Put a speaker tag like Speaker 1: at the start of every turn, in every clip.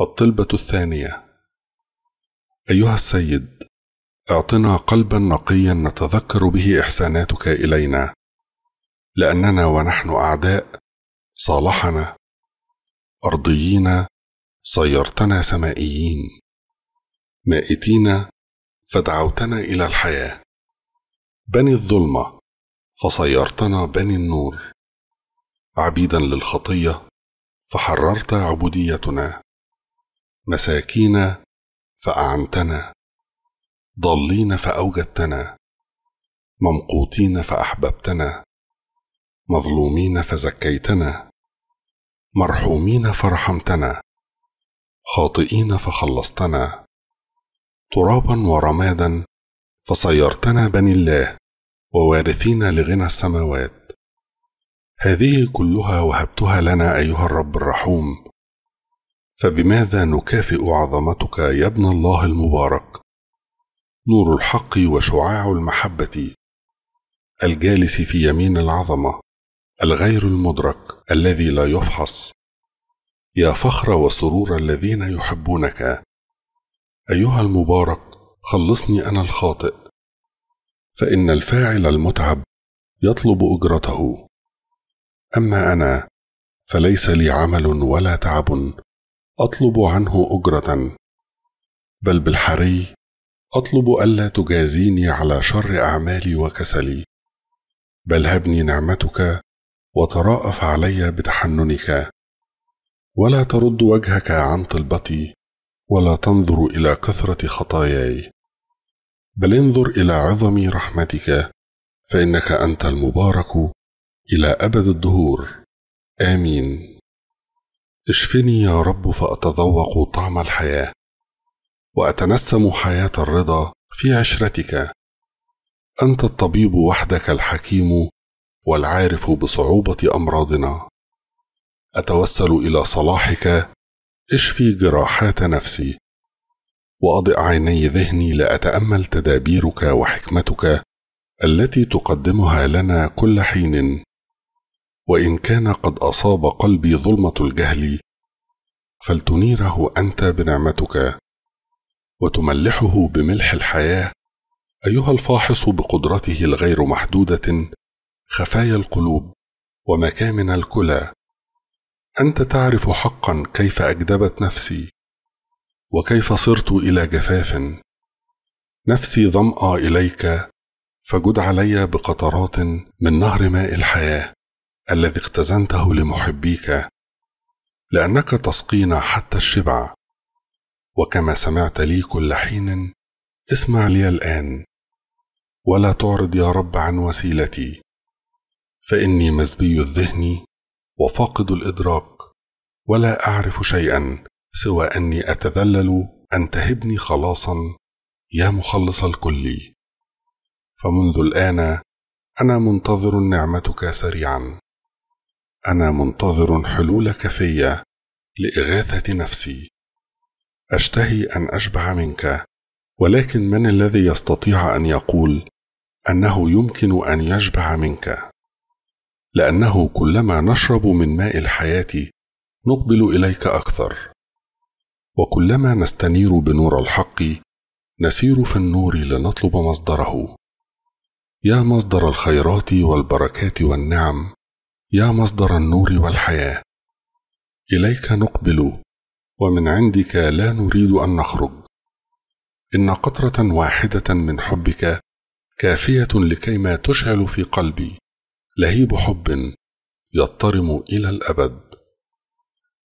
Speaker 1: الطلبة الثانية أيها السيد اعطنا قلبا نقيا نتذكر به إحساناتك إلينا لأننا ونحن أعداء صالحنا أرضيين صيرتنا سمائيين مائتين فدعوتنا إلى الحياة بني الظلمة فصيرتنا بني النور عبيدا للخطية فحررت عبوديتنا مساكين فأعنتنا ضالين فأوجدتنا ممقوتين فأحببتنا مظلومين فزكيتنا مرحومين فرحمتنا خاطئين فخلصتنا ترابا ورمادا فصيرتنا بني الله ووارثين لغنى السماوات هذه كلها وهبتها لنا ايها الرب الرحوم فبماذا نكافئ عظمتك يا ابن الله المبارك نور الحق وشعاع المحبه الجالس في يمين العظمه الغير المدرك الذي لا يفحص يا فخر وسرور الذين يحبونك ايها المبارك خلصني انا الخاطئ فان الفاعل المتعب يطلب اجرته اما انا فليس لي عمل ولا تعب اطلب عنه اجره بل بالحري اطلب الا تجازيني على شر اعمالي وكسلي بل هبني نعمتك وتراءف علي بتحننك ولا ترد وجهك عن طلبتي ولا تنظر الى كثره خطاياي بل انظر الى عظم رحمتك فانك انت المبارك الى ابد الدهور امين اشفني يا رب فأتذوق طعم الحياة وأتنسم حياة الرضا في عشرتك أنت الطبيب وحدك الحكيم والعارف بصعوبة أمراضنا أتوسل إلى صلاحك اشفي جراحات نفسي واضئ عيني ذهني لاتامل تدابيرك وحكمتك التي تقدمها لنا كل حين وان كان قد اصاب قلبي ظلمه الجهل فلتنيره انت بنعمتك وتملحه بملح الحياه ايها الفاحص بقدرته الغير محدوده خفايا القلوب ومكامن الكلى انت تعرف حقا كيف اجدبت نفسي وكيف صرت الى جفاف نفسي ظمأ اليك فجد علي بقطرات من نهر ماء الحياه الذي اختزنته لمحبيك لانك تسقينا حتى الشبع وكما سمعت لي كل حين اسمع لي الان ولا تعرض يا رب عن وسيلتي فاني مزبي الذهن وفاقد الادراك ولا اعرف شيئا سوى اني اتذلل ان تهبني خلاصا يا مخلص الكل فمنذ الان انا منتظر نعمتك سريعا انا منتظر حلول كافيه لاغاثه نفسي اشتهي ان اشبع منك ولكن من الذي يستطيع ان يقول انه يمكن ان يشبع منك لانه كلما نشرب من ماء الحياه نقبل اليك اكثر وكلما نستنير بنور الحق نسير في النور لنطلب مصدره يا مصدر الخيرات والبركات والنعم يا مصدر النور والحياه اليك نقبل ومن عندك لا نريد ان نخرج ان قطره واحده من حبك كافيه لكيما تشعل في قلبي لهيب حب يضطرم الى الابد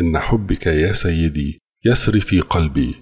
Speaker 1: ان حبك يا سيدي يسري في قلبي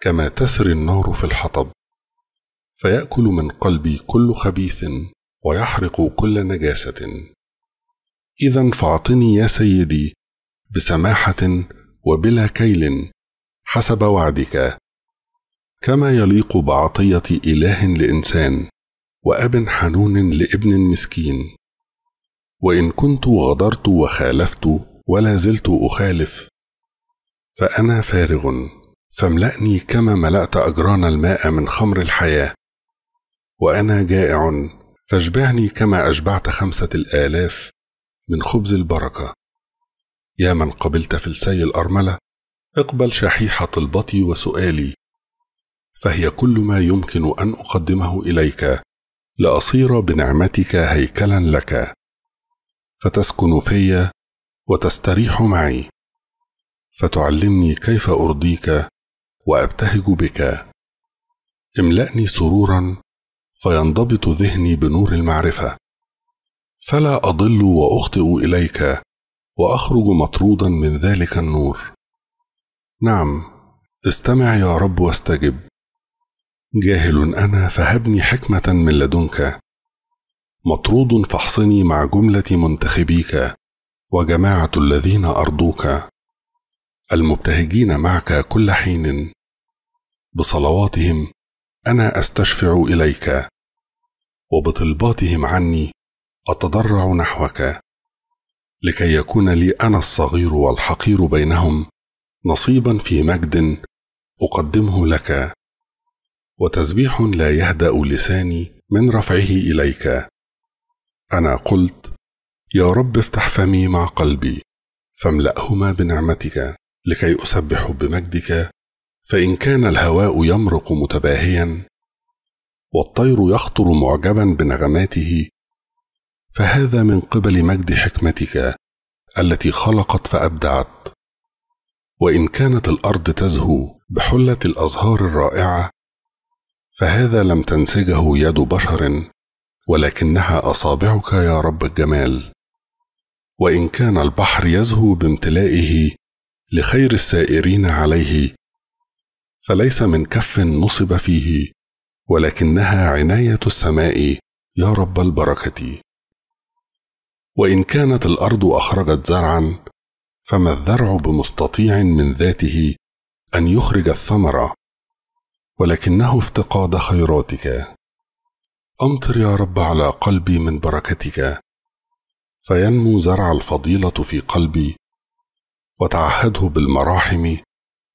Speaker 1: كما تسري النار في الحطب فياكل من قلبي كل خبيث ويحرق كل نجاسه اذا فاعطني يا سيدي بسماحه وبلا كيل حسب وعدك كما يليق بعطيه اله لانسان واب حنون لابن مسكين وان كنت غدرت وخالفت ولا زلت اخالف فانا فارغ فاملأني كما ملأت أجران الماء من خمر الحياة وأنا جائع فاشبعني كما أشبعت خمسة الآلاف من خبز البركة يا من قبلت فلسي الأرملة اقبل شحيح طلبتي وسؤالي فهي كل ما يمكن أن أقدمه إليك لأصير بنعمتك هيكلا لك فتسكن في وتستريح معي فتعلمني كيف أرضيك وأبتهج بك املأني سرورا فينضبط ذهني بنور المعرفة فلا اضل واخطئ اليك واخرج مطرودا من ذلك النور نعم استمع يا رب واستجب جاهل انا فهبني حكمه من لدنك مطرود فاحصني مع جمله منتخبيك وجماعه الذين ارضوك المبتهجين معك كل حين بصلواتهم انا استشفع اليك وبطلباتهم عني اتضرع نحوك لكي يكون لي انا الصغير والحقير بينهم نصيبا في مجد اقدمه لك وتسبيح لا يهدا لساني من رفعه اليك انا قلت يا رب افتح فمي مع قلبي فاملاهما بنعمتك لكي اسبح بمجدك فان كان الهواء يمرق متباهيا والطير يخطر معجبا بنغماته فهذا من قبل مجد حكمتك التي خلقت فابدعت وان كانت الارض تزهو بحله الازهار الرائعه فهذا لم تنسجه يد بشر ولكنها اصابعك يا رب الجمال وان كان البحر يزهو بامتلائه لخير السائرين عليه فليس من كف نصب فيه ولكنها عنايه السماء يا رب البركه وان كانت الارض اخرجت زرعا فما الزرع بمستطيع من ذاته ان يخرج الثمره ولكنه افتقاد خيراتك امطر يا رب على قلبي من بركتك فينمو زرع الفضيله في قلبي وتعهده بالمراحم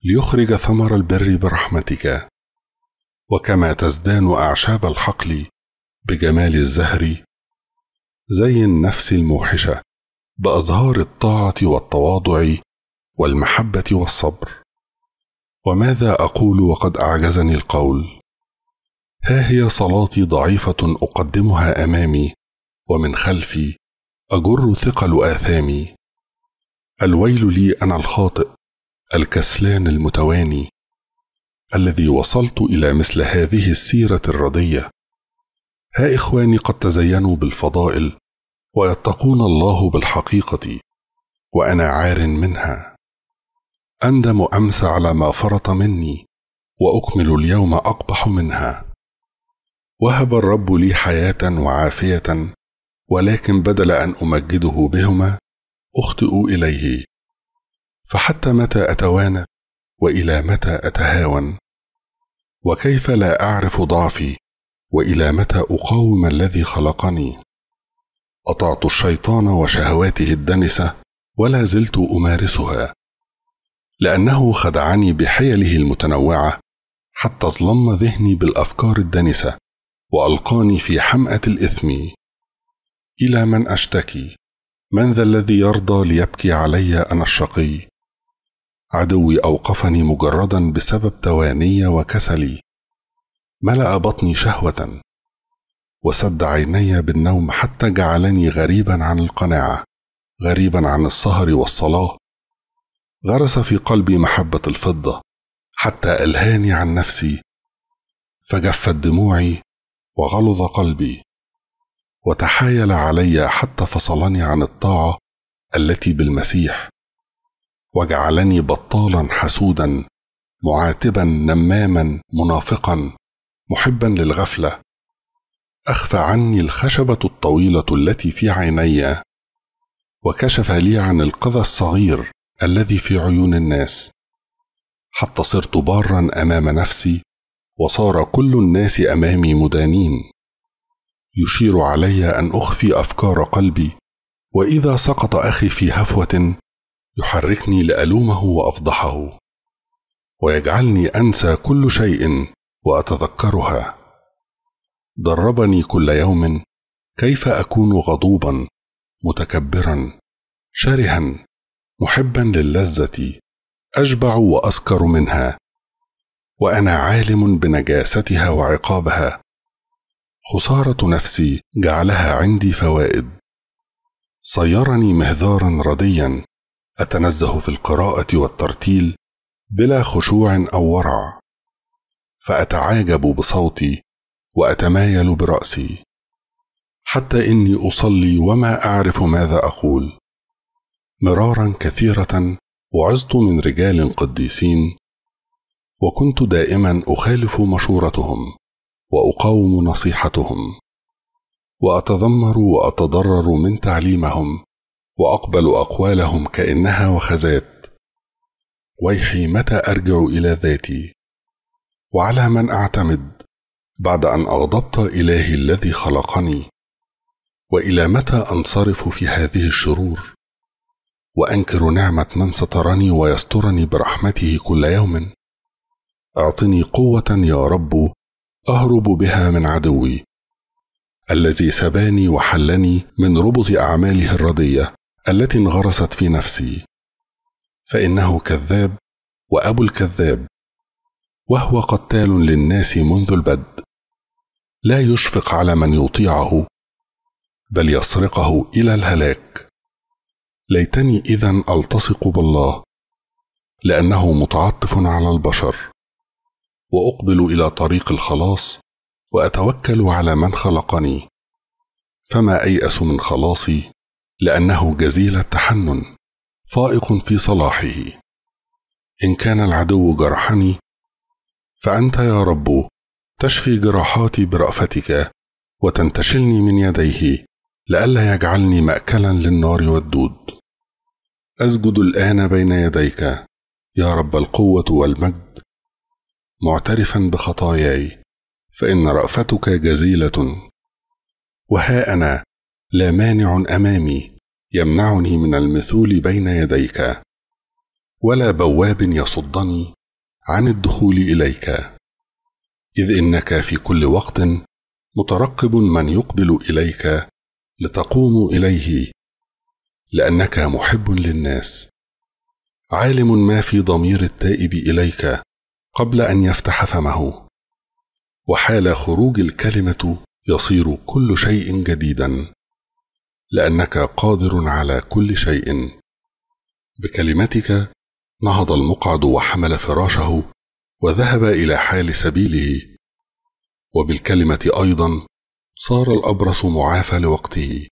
Speaker 1: ليخرج ثمر البر برحمتك وكما تزدان اعشاب الحقل بجمال الزهر زي النفس الموحشه بازهار الطاعه والتواضع والمحبه والصبر وماذا اقول وقد اعجزني القول ها هي صلاتي ضعيفه اقدمها امامي ومن خلفي اجر ثقل اثامي الويل لي انا الخاطئ الكسلان المتواني الذي وصلت الى مثل هذه السيره الرديه ها إخواني قد تزينوا بالفضائل ويتقون الله بالحقيقة وأنا عار منها أندم أمس على ما فرط مني وأكمل اليوم أقبح منها وهب الرب لي حياة وعافية ولكن بدل أن أمجده بهما أخطئ إليه فحتى متى أتوانى وإلى متى أتهاون وكيف لا أعرف ضعفي والى متى اقاوم الذي خلقني اطعت الشيطان وشهواته الدنسه ولا زلت امارسها لانه خدعني بحيله المتنوعه حتى ظلم ذهني بالافكار الدنسه والقاني في حماه الاثم الى من اشتكي من ذا الذي يرضى ليبكي علي انا الشقي عدوي اوقفني مجردا بسبب تواني وكسلي ملا بطني شهوه وسد عيني بالنوم حتى جعلني غريبا عن القناعه غريبا عن السهر والصلاه غرس في قلبي محبه الفضه حتى الهاني عن نفسي فجفت دموعي وغلظ قلبي وتحايل علي حتى فصلني عن الطاعه التي بالمسيح وجعلني بطالا حسودا معاتبا نماما منافقا محبا للغفله اخفى عني الخشبه الطويله التي في عيني وكشف لي عن القذى الصغير الذي في عيون الناس حتى صرت بارا امام نفسي وصار كل الناس امامي مدانين يشير علي ان اخفي افكار قلبي واذا سقط اخي في هفوه يحركني لالومه وافضحه ويجعلني انسى كل شيء واتذكرها دربني كل يوم كيف اكون غضوبا متكبرا شرها محبا للذه اشبع واسكر منها وانا عالم بنجاستها وعقابها خساره نفسي جعلها عندي فوائد صيرني مهذارا رديا اتنزه في القراءه والترتيل بلا خشوع او ورع فاتعاجب بصوتي واتمايل براسي حتى اني اصلي وما اعرف ماذا اقول مرارا كثيره وعظت من رجال قديسين وكنت دائما اخالف مشورتهم واقاوم نصيحتهم واتذمر واتضرر من تعليمهم واقبل اقوالهم كانها وخزات ويحي متى ارجع الى ذاتي وعلى من اعتمد بعد ان اغضبت الهي الذي خلقني والى متى انصرف في هذه الشرور وانكر نعمه من سترني ويسترني برحمته كل يوم اعطني قوه يا رب اهرب بها من عدوي الذي سباني وحلني من ربط اعماله الرديه التي انغرست في نفسي فانه كذاب وابو الكذاب وهو قتال للناس منذ البدء لا يشفق على من يطيعه بل يسرقه الى الهلاك ليتني اذا التصق بالله لانه متعطف على البشر واقبل الى طريق الخلاص واتوكل على من خلقني فما اياس من خلاصي لانه جزيل التحنن فائق في صلاحه ان كان العدو جرحني فانت يا رب تشفي جراحاتي برافتك وتنتشلني من يديه لئلا يجعلني ماكلا للنار والدود اسجد الان بين يديك يا رب القوه والمجد معترفا بخطاياي فان رافتك جزيله وها انا لا مانع امامي يمنعني من المثول بين يديك ولا بواب يصدني عن الدخول اليك اذ انك في كل وقت مترقب من يقبل اليك لتقوم اليه لانك محب للناس عالم ما في ضمير التائب اليك قبل ان يفتح فمه وحال خروج الكلمه يصير كل شيء جديدا لانك قادر على كل شيء بكلمتك نهض المقعد وحمل فراشه وذهب الى حال سبيله وبالكلمه ايضا صار الابرص معافى لوقته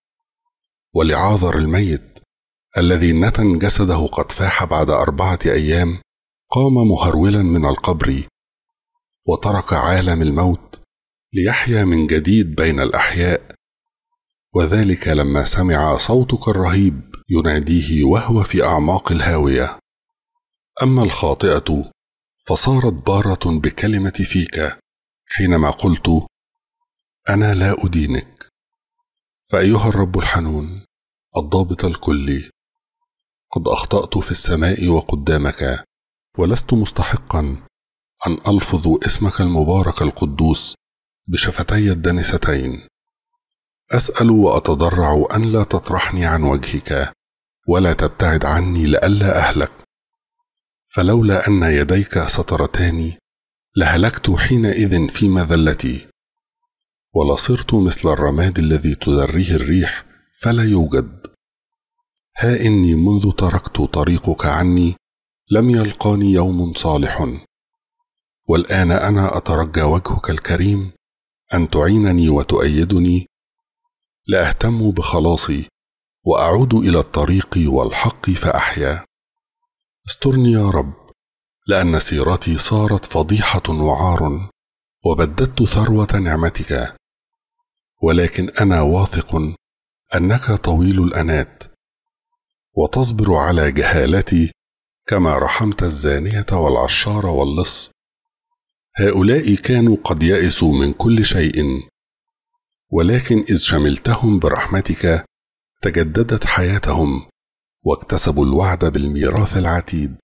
Speaker 1: ولعاذر الميت الذي نتن جسده قد فاح بعد اربعه ايام قام مهرولا من القبر وترك عالم الموت ليحيا من جديد بين الاحياء وذلك لما سمع صوتك الرهيب يناديه وهو في اعماق الهاويه اما الخاطئه فصارت باره بكلمه فيك حينما قلت انا لا ادينك فايها الرب الحنون الضابط الكلي قد اخطات في السماء وقدامك ولست مستحقا ان الفظ اسمك المبارك القدوس بشفتي الدنستين اسال واتضرع ان لا تطرحني عن وجهك ولا تبتعد عني لئلا اهلك فلولا ان يديك سترتاني لهلكت حينئذ في مذلتي ولصرت مثل الرماد الذي تذريه الريح فلا يوجد ها اني منذ تركت طريقك عني لم يلقاني يوم صالح والان انا اترجى وجهك الكريم ان تعينني وتؤيدني لاهتم بخلاصي واعود الى الطريق والحق فاحيا استرني يا رب لأن سيرتي صارت فضيحة وعار وبددت ثروة نعمتك ولكن أنا واثق أنك طويل الأنات وتصبر على جهالتي كما رحمت الزانية والعشار واللص هؤلاء كانوا قد يئسوا من كل شيء ولكن إذ شملتهم برحمتك تجددت حياتهم واكتسبوا الوعد بالميراث العتيد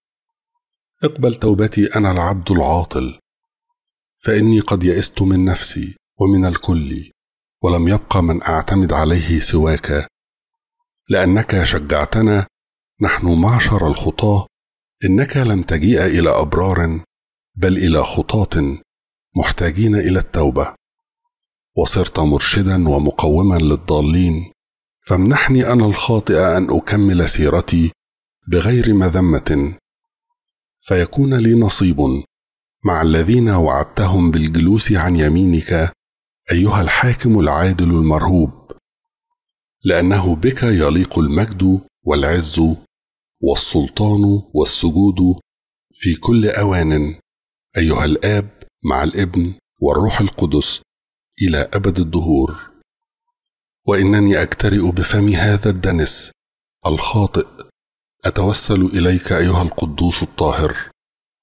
Speaker 1: اقبل توبتي انا العبد العاطل فاني قد يئست من نفسي ومن الكل ولم يبقى من اعتمد عليه سواك لانك شجعتنا نحن معشر الخطاه انك لم تجيء الى ابرار بل الى خطاه محتاجين الى التوبه وصرت مرشدا ومقوما للضالين فامنحني انا الخاطئ ان اكمل سيرتي بغير مذمه فيكون لي نصيب مع الذين وعدتهم بالجلوس عن يمينك ايها الحاكم العادل المرهوب لانه بك يليق المجد والعز والسلطان والسجود في كل اوان ايها الاب مع الابن والروح القدس الى ابد الدهور وانني اجترئ بفم هذا الدنس الخاطئ اتوسل اليك ايها القدوس الطاهر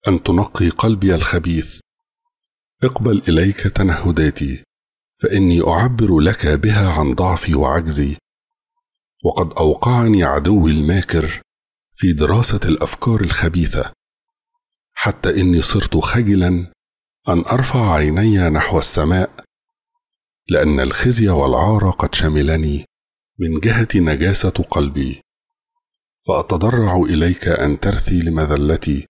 Speaker 1: ان تنقي قلبي الخبيث اقبل اليك تنهداتي فاني اعبر لك بها عن ضعفي وعجزي وقد اوقعني عدوي الماكر في دراسه الافكار الخبيثه حتى اني صرت خجلا ان ارفع عيني نحو السماء لأن الخزي والعار قد شملني من جهة نجاسة قلبي فأتضرع إليك أن ترثي لمذلتي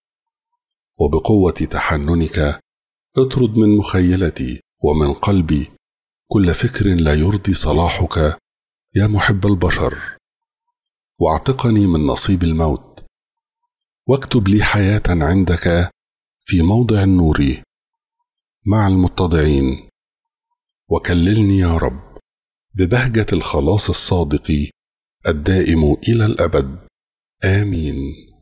Speaker 1: وبقوة تحننك اطرد من مخيلتي ومن قلبي كل فكر لا يرضي صلاحك يا محب البشر واعتقني من نصيب الموت واكتب لي حياة عندك في موضع النور مع المتضعين وكللني يا رب ببهجه الخلاص الصادق الدائم الى الابد امين